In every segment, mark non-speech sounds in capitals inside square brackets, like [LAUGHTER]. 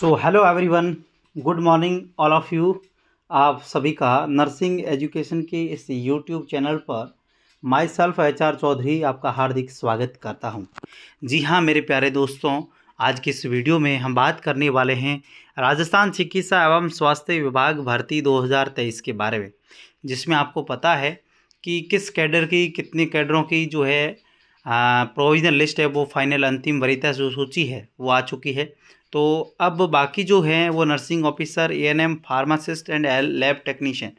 so hello everyone good morning all of you आप सभी का नर्सिंग एजुकेशन के इस यूट्यूब चैनल पर myself H R Chaudhary आपका हार्दिक स्वागत करता हूं जी हां मेरे प्यारे दोस्तों आज की इस वीडियो में हम बात करने वाले हैं राजस्थान चिकित्सा एवं स्वास्थ्य विभाग भर्ती 2023 के बारे में जिसमें आपको पता है कि किस कैडर की कितने कैडरों की जो है प्रोविज़नल लिस्ट है वो फाइनल अंतिम वरीता जो सूची है वो आ चुकी है तो अब बाकी जो हैं वो nursing officer ANM pharmacist and lab technician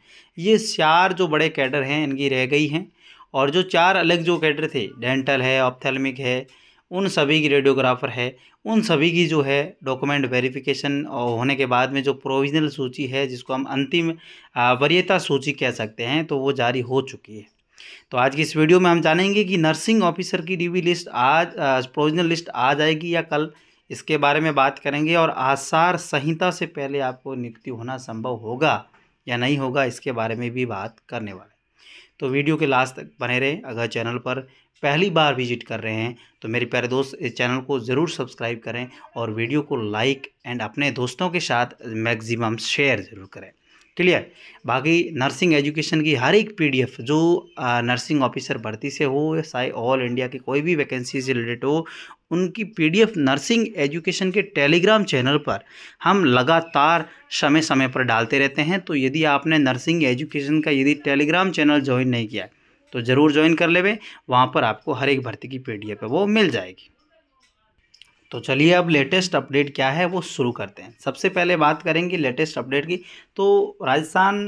ये चार जो बड़े कैडर हैं इनकी रह गई हैं और जो चार अलग जो कैडर थे डेंटल है ऑप्थेलमिक है उन सभी की रेडियोग्राफर है उन सभी की जो है डॉक्यूमेंट वेरिफिकेशन होने के बाद में जो प्रोविजनल सूची है जिसको हम अंतिम वरीयता सूची कह सकते हैं तो वो जारी हो चुकी है तो आज की इस वीडियो में हम जानेंगे कि नर्सिंग ऑफिसर की डीवी लिस्ट आज प्रोविजनल लिस्ट आ जाएगी या कल इसके बारे में बात करेंगे और आसार संहिता से पहले आपको नियुक्ति होना संभव होगा या नहीं होगा इसके बारे में भी बात करने वाले तो वीडियो के लास्ट तक बने रहें अगर चैनल पर पहली बार विजिट कर रहे हैं तो मेरे प्यारे दोस्त इस चैनल को ज़रूर सब्सक्राइब करें और वीडियो को लाइक एंड अपने दोस्तों के साथ मैक्सिमम शेयर ज़रूर करें क्लियर बाकी नर्सिंग एजुकेशन की हर एक पीडीएफ जो नर्सिंग ऑफिसर भर्ती से हो या ऑल इंडिया की कोई भी वैकेंसी से रिलेटेड हो उनकी पीडीएफ नर्सिंग एजुकेशन के टेलीग्राम चैनल पर हम लगातार समय समय पर डालते रहते हैं तो यदि आपने नर्सिंग एजुकेशन का यदि टेलीग्राम चैनल ज्वाइन नहीं किया तो ज़रूर ज्वाइन कर लेवे वहाँ पर आपको हर एक भर्ती की पी है वो मिल जाएगी तो चलिए अब लेटेस्ट अपडेट क्या है वो शुरू करते हैं सबसे पहले बात करेंगे लेटेस्ट अपडेट की तो राजस्थान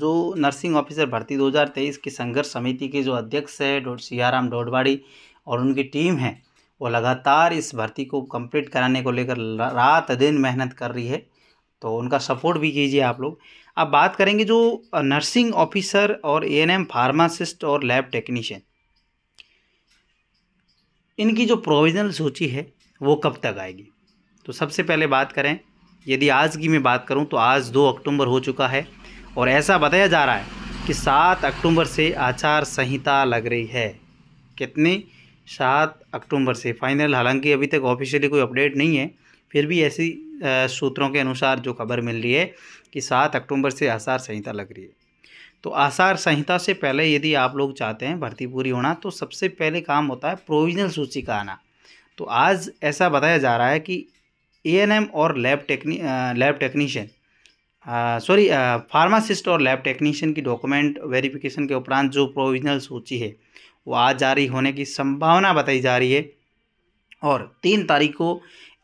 जो नर्सिंग ऑफिसर भर्ती 2023 की संघर्ष समिति के जो अध्यक्ष है डॉक्टर सियाराम डोडवाड़ी और उनकी टीम है वो लगातार इस भर्ती को कंप्लीट कराने को लेकर रात दिन मेहनत कर रही है तो उनका सपोर्ट भी कीजिए आप लोग अब बात करेंगे जो नर्सिंग ऑफिसर और ए एन एम फार्मासिस्ट और लैब टेक्नीशियन इनकी जो प्रोविजनल सूची है वो कब तक आएगी तो सबसे पहले बात करें यदि आज की मैं बात करूं तो आज दो अक्टूबर हो चुका है और ऐसा बताया जा रहा है कि सात अक्टूबर से आचार संहिता लग रही है कितनी सात अक्टूबर से फाइनल हालांकि अभी तक ऑफिशियली कोई अपडेट नहीं है फिर भी ऐसी सूत्रों के अनुसार जो खबर मिल रही है कि सात अक्टूबर से आसार संहिता लग रही है तो आसार संहिता से पहले यदि आप लोग चाहते हैं भर्ती पूरी होना तो सबसे पहले काम होता है प्रोविजनल सूची का आना तो आज ऐसा बताया जा रहा है कि ए और लैब टेक्नी लैब टेक्नीशियन सॉरी फार्मासिस्ट और लैब टेक्नीशियन की डॉक्यूमेंट वेरिफिकेशन के उपरांत जो प्रोविजनल सूची है वो आज जारी होने की संभावना बताई जा रही है और तीन तारीख को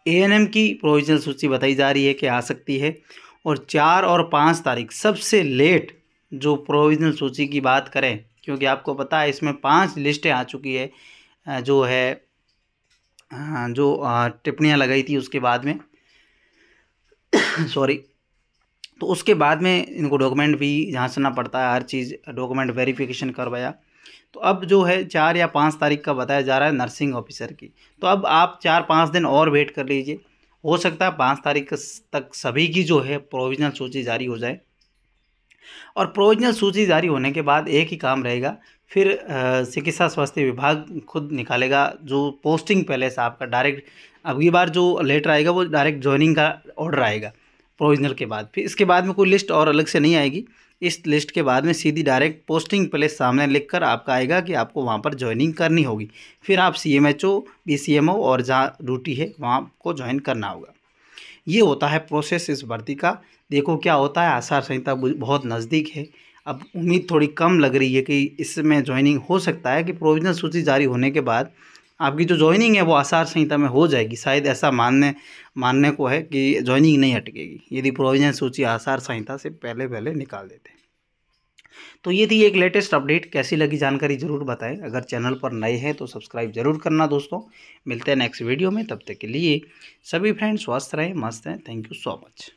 ए की प्रोविजनल सूची बताई जा रही है कि आ सकती है और चार और पाँच तारीख सबसे लेट जो प्रोविजनल सूची की बात करें क्योंकि आपको पता है इसमें पांच लिस्टें आ चुकी है जो है जो टिप्पणियाँ लगाई थी उसके बाद में सॉरी [COUGHS] तो उसके बाद में इनको डॉक्यूमेंट भी जाँचना पड़ता है हर चीज़ डॉक्यूमेंट वेरिफिकेशन करवाया तो अब जो है चार या पाँच तारीख का बताया जा रहा है नर्सिंग ऑफिसर की तो अब आप चार पाँच दिन और वेट कर लीजिए हो सकता है पाँच तारीख तक सभी की जो है प्रोविजनल सूची जारी हो जाए और प्रोविजनल सूची जारी होने के बाद एक ही काम रहेगा फिर चिकित्सा स्वास्थ्य विभाग खुद निकालेगा जो पोस्टिंग पहले से आपका डायरेक्ट अगली बार जो लेटर आएगा वो डायरेक्ट ज्वाइनिंग का ऑर्डर आएगा प्रोविजनल के बाद फिर इसके बाद में कोई लिस्ट और अलग से नहीं आएगी इस लिस्ट के बाद में सीधी डायरेक्ट पोस्टिंग प्लेस सामने लिखकर आपका आएगा कि आपको वहाँ पर ज्वाइनिंग करनी होगी फिर आप C M H O B C M O और जहाँ ड्यूटी है वहाँ आपको ज्वाइन करना होगा ये होता है प्रोसेस इस भर्ती का देखो क्या होता है आसार संहिता बहुत नज़दीक है अब उम्मीद थोड़ी कम लग रही है कि इसमें ज्वाइनिंग हो सकता है कि प्रोविजनल सूची जारी होने के बाद आपकी जो ज्वाइनिंग है वो आसार संहिता में हो जाएगी शायद ऐसा मानने मानने को है कि ज्वाइनिंग नहीं हटकेगी यदि प्रोविजन सूची आसार संहिता से पहले पहले निकाल देते तो ये थी एक लेटेस्ट अपडेट कैसी लगी जानकारी ज़रूर बताएं अगर चैनल पर नए हैं तो सब्सक्राइब जरूर करना दोस्तों मिलते हैं नेक्स्ट वीडियो में तब तक के लिए सभी फ्रेंड्स स्वस्थ रहें मस्त रहें थैंक यू सो मच